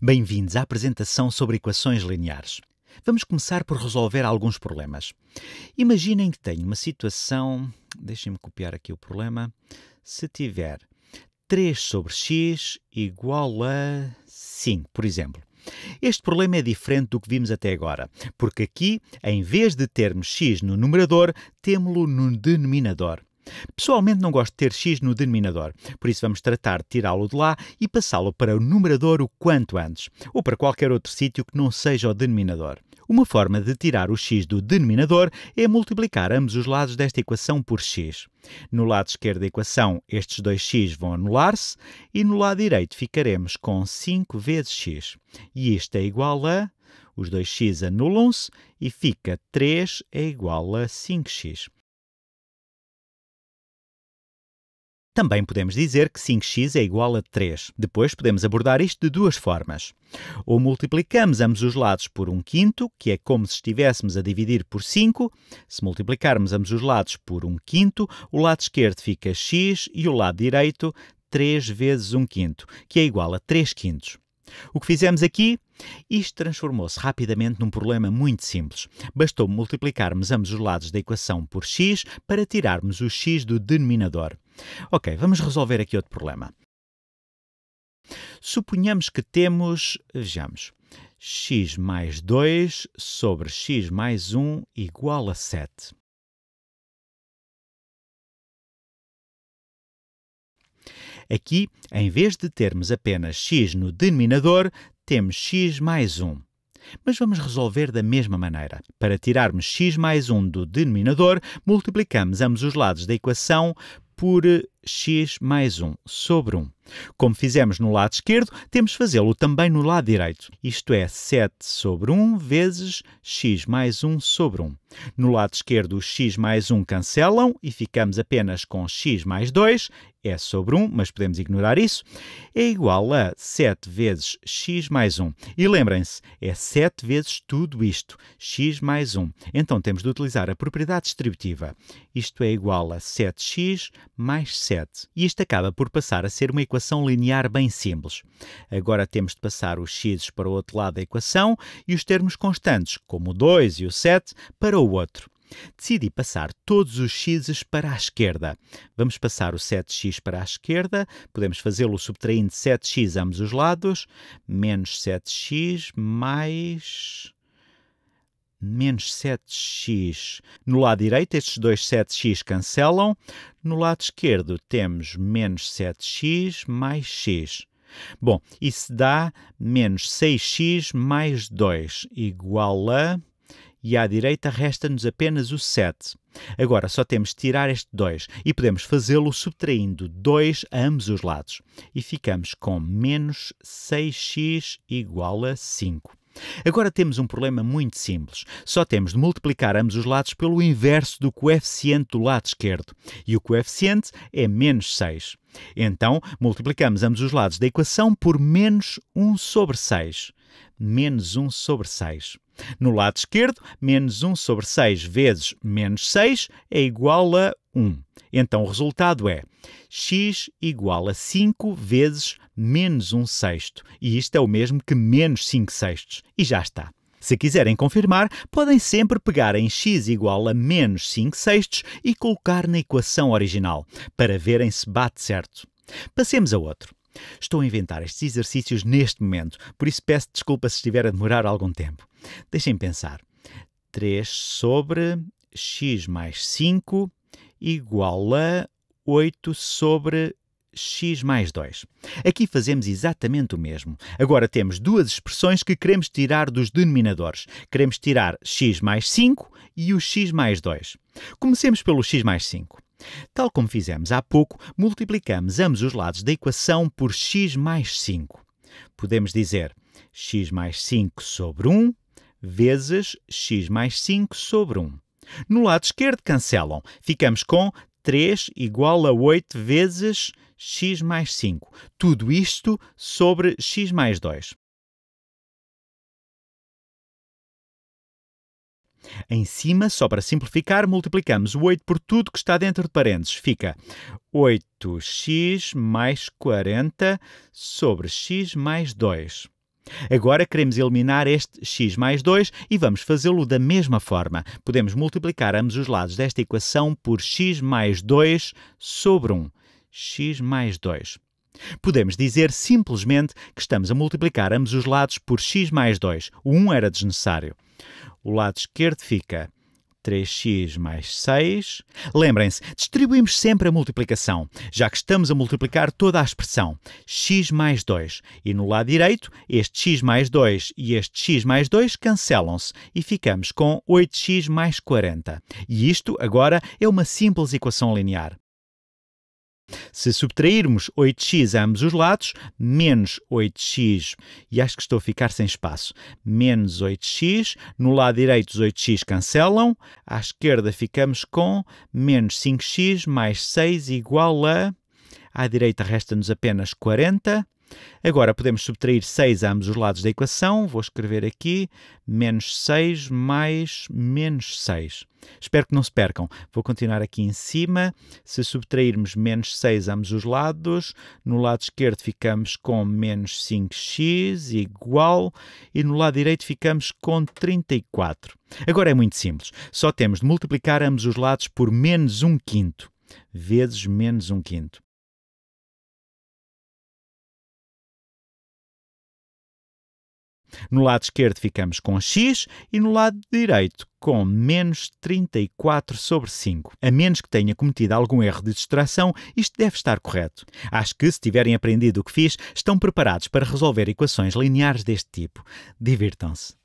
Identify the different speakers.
Speaker 1: Bem-vindos à apresentação sobre equações lineares. Vamos começar por resolver alguns problemas. Imaginem que tenho uma situação. Deixem-me copiar aqui o problema. Se tiver 3 sobre x igual a 5, por exemplo. Este problema é diferente do que vimos até agora, porque aqui, em vez de termos x no numerador, temos-lo no denominador. Pessoalmente não gosto de ter x no denominador, por isso vamos tratar de tirá-lo de lá e passá-lo para o numerador o quanto antes, ou para qualquer outro sítio que não seja o denominador. Uma forma de tirar o x do denominador é multiplicar ambos os lados desta equação por x. No lado esquerdo da equação, estes dois x vão anular-se e no lado direito ficaremos com 5 vezes x. E isto é igual a... Os dois x anulam-se e fica 3 é igual a 5x. Também podemos dizer que 5x é igual a 3. Depois podemos abordar isto de duas formas. Ou multiplicamos ambos os lados por 1 um quinto, que é como se estivéssemos a dividir por 5. Se multiplicarmos ambos os lados por 1 um quinto, o lado esquerdo fica x e o lado direito 3 vezes 1 um quinto, que é igual a 3 quintos. O que fizemos aqui? Isto transformou-se rapidamente num problema muito simples. Bastou multiplicarmos ambos os lados da equação por x para tirarmos o x do denominador. Ok, vamos resolver aqui outro problema. Suponhamos que temos, vejamos, x mais 2 sobre x mais 1 igual a 7. Aqui, em vez de termos apenas x no denominador, temos x mais 1. Mas vamos resolver da mesma maneira. Para tirarmos x mais 1 do denominador, multiplicamos ambos os lados da equação por eh, x mais 1 sobre 1. Como fizemos no lado esquerdo, temos de fazê-lo também no lado direito, isto é 7 sobre 1 vezes x mais 1 sobre 1. No lado esquerdo, os x mais 1 cancelam e ficamos apenas com x mais 2, é sobre 1, mas podemos ignorar isso, é igual a 7 vezes x mais 1. E lembrem-se, é 7 vezes tudo isto, x mais 1. Então temos de utilizar a propriedade distributiva. Isto é igual a 7x mais 7. E isto acaba por passar a ser uma equação equação linear bem simples. Agora temos de passar os x para o outro lado da equação e os termos constantes, como o 2 e o 7, para o outro. Decidi passar todos os x para a esquerda. Vamos passar o 7x para a esquerda, podemos fazê-lo subtraindo 7x a ambos os lados, menos 7x mais menos 7x. No lado direito, estes dois 7x cancelam. No lado esquerdo, temos menos 7x mais x. Bom, isso dá menos 6x mais 2, igual a... E à direita resta-nos apenas o 7. Agora só temos de tirar este 2 e podemos fazê-lo subtraindo 2 a ambos os lados. E ficamos com menos 6x igual a 5. Agora temos um problema muito simples. Só temos de multiplicar ambos os lados pelo inverso do coeficiente do lado esquerdo. E o coeficiente é menos 6. Então, multiplicamos ambos os lados da equação por menos 1 sobre 6. Menos 1 sobre 6. No lado esquerdo, menos 1 sobre 6 vezes menos 6 é igual a 1. Então o resultado é x igual a 5 vezes menos 1 sexto. E isto é o mesmo que menos 5 sextos. E já está. Se quiserem confirmar, podem sempre pegar em x igual a menos 5 sextos e colocar na equação original, para verem se bate certo. Passemos a outro. Estou a inventar estes exercícios neste momento, por isso peço desculpa se estiver a demorar algum tempo. Deixem pensar. 3 sobre x mais 5 igual a 8 sobre x mais 2. Aqui fazemos exatamente o mesmo. Agora temos duas expressões que queremos tirar dos denominadores. Queremos tirar x mais 5 e o x mais 2. Comecemos pelo x mais 5. Tal como fizemos há pouco, multiplicamos ambos os lados da equação por x mais 5. Podemos dizer x mais 5 sobre 1 vezes x mais 5 sobre 1. No lado esquerdo cancelam. Ficamos com 3 igual a 8 vezes x mais 5. Tudo isto sobre x mais 2. Em cima, só para simplificar, multiplicamos o 8 por tudo que está dentro de parênteses. Fica 8x mais 40 sobre x mais 2. Agora queremos eliminar este x mais 2 e vamos fazê-lo da mesma forma. Podemos multiplicar ambos os lados desta equação por x mais 2 sobre 1. x mais 2. Podemos dizer simplesmente que estamos a multiplicar ambos os lados por x mais 2. O 1 era desnecessário. O lado esquerdo fica 3x mais 6. Lembrem-se, distribuímos sempre a multiplicação, já que estamos a multiplicar toda a expressão, x mais 2. E no lado direito, este x mais 2 e este x mais 2 cancelam-se e ficamos com 8x mais 40. E isto, agora, é uma simples equação linear. Se subtrairmos 8x a ambos os lados, menos 8x, e acho que estou a ficar sem espaço, menos 8x, no lado direito os 8x cancelam, à esquerda ficamos com menos 5x mais 6 igual a à direita resta-nos apenas 40, Agora podemos subtrair 6 a ambos os lados da equação. Vou escrever aqui menos 6 mais menos 6. Espero que não se percam. Vou continuar aqui em cima. Se subtrairmos menos 6 a ambos os lados, no lado esquerdo ficamos com menos 5x igual e no lado direito ficamos com 34. Agora é muito simples. Só temos de multiplicar ambos os lados por menos 1 quinto vezes menos 1 quinto. No lado esquerdo ficamos com x e no lado direito com menos 34 sobre 5. A menos que tenha cometido algum erro de distração, isto deve estar correto. Acho que, se tiverem aprendido o que fiz, estão preparados para resolver equações lineares deste tipo. Divirtam-se!